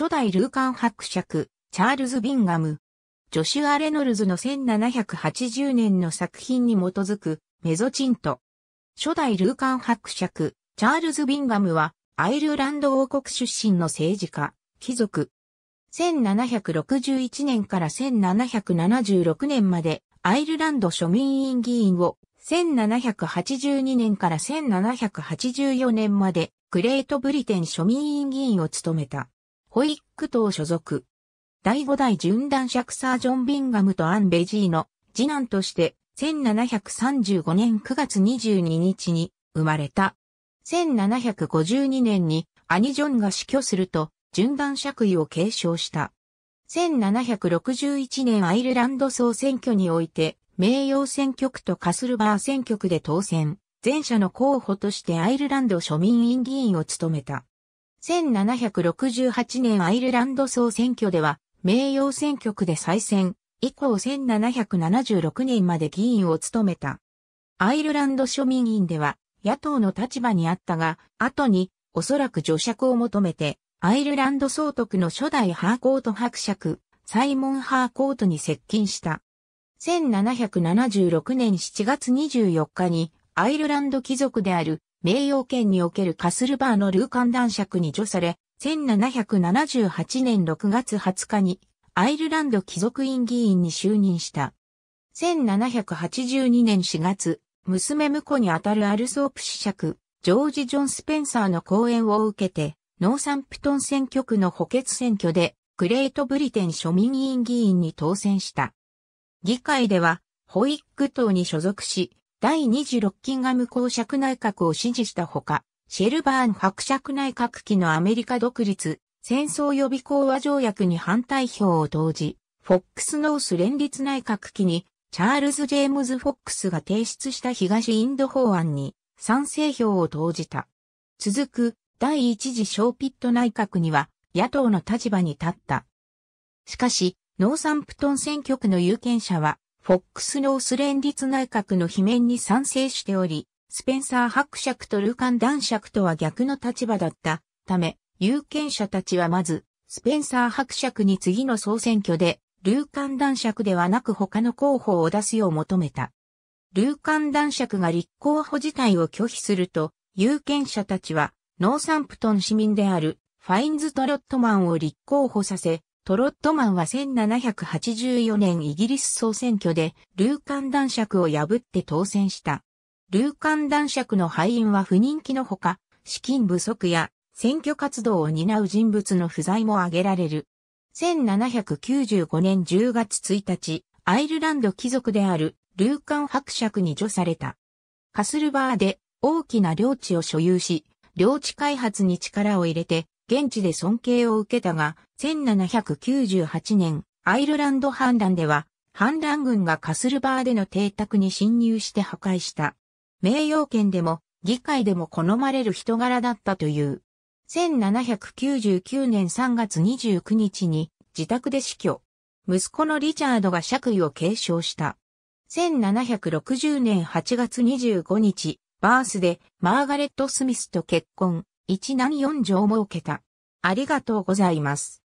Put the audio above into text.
初代ルーカン伯爵、チャールズ・ビンガム、ジョシュア・レノルズの1780年の作品に基づくメゾチント。初代ルーカン伯爵、チャールズ・ビンガムはアイルランド王国出身の政治家、貴族。1761年から1776年までアイルランド庶民院議員を、1782年から1784年までグレートブリテン庶民院議員を務めた。ホイック党所属。第5代順断尺サージョン・ビンガムとアン・ベジーの次男として1735年9月22日に生まれた。1752年に兄ジョンが死去すると、順断尺位を継承した。1761年アイルランド総選挙において、名誉選挙区とカスルバー選挙区で当選。前者の候補としてアイルランド庶民院議員を務めた。1768年アイルランド総選挙では、名誉選挙区で再選、以降1776年まで議員を務めた。アイルランド庶民院では、野党の立場にあったが、後に、おそらく除釈を求めて、アイルランド総督の初代ハーコート伯爵、サイモン・ハーコートに接近した。1776年7月24日に、アイルランド貴族である名誉圏におけるカスルバーのルーカン男爵に除され、1778年6月20日にアイルランド貴族院議員に就任した。1782年4月、娘婿にあたるアルソープ子爵、ジョージ・ジョン・スペンサーの講演を受けて、ノーサンプトン選挙区の補欠選挙で、グレートブリテン庶民委員議員に当選した。議会では、ホイック党に所属し、第2次ロッキンガム公爵内閣を支持したほか、シェルバーン伯爵内閣期のアメリカ独立、戦争予備講和条約に反対票を投じ、フォックスノース連立内閣期に、チャールズ・ジェームズ・フォックスが提出した東インド法案に賛成票を投じた。続く第一次ショーピット内閣には野党の立場に立った。しかし、ノーサンプトン選挙区の有権者はフォックスノース連立内閣の罷免に賛成しており、スペンサー伯爵とルカン男爵とは逆の立場だったため、有権者たちはまず、スペンサー伯爵に次の総選挙で、ルーカン男爵ではなく他の候補を出すよう求めた。ルーカン男爵が立候補自体を拒否すると、有権者たちは、ノーサンプトン市民であるファインズ・トロットマンを立候補させ、トロットマンは1784年イギリス総選挙で、ルーカン男爵を破って当選した。ルーカン男爵の敗因は不人気のほか、資金不足や選挙活動を担う人物の不在も挙げられる。1795年10月1日、アイルランド貴族であるルーカン伯爵に除された。カスルバーで大きな領地を所有し、領地開発に力を入れて現地で尊敬を受けたが、1798年、アイルランド反乱では、反乱軍がカスルバーでの邸宅に侵入して破壊した。名誉圏でも、議会でも好まれる人柄だったという。1799年3月29日に、自宅で死去。息子のリチャードが爵位を継承した。1760年8月25日、バースでマーガレット・スミスと結婚。一難四条を設けた。ありがとうございます。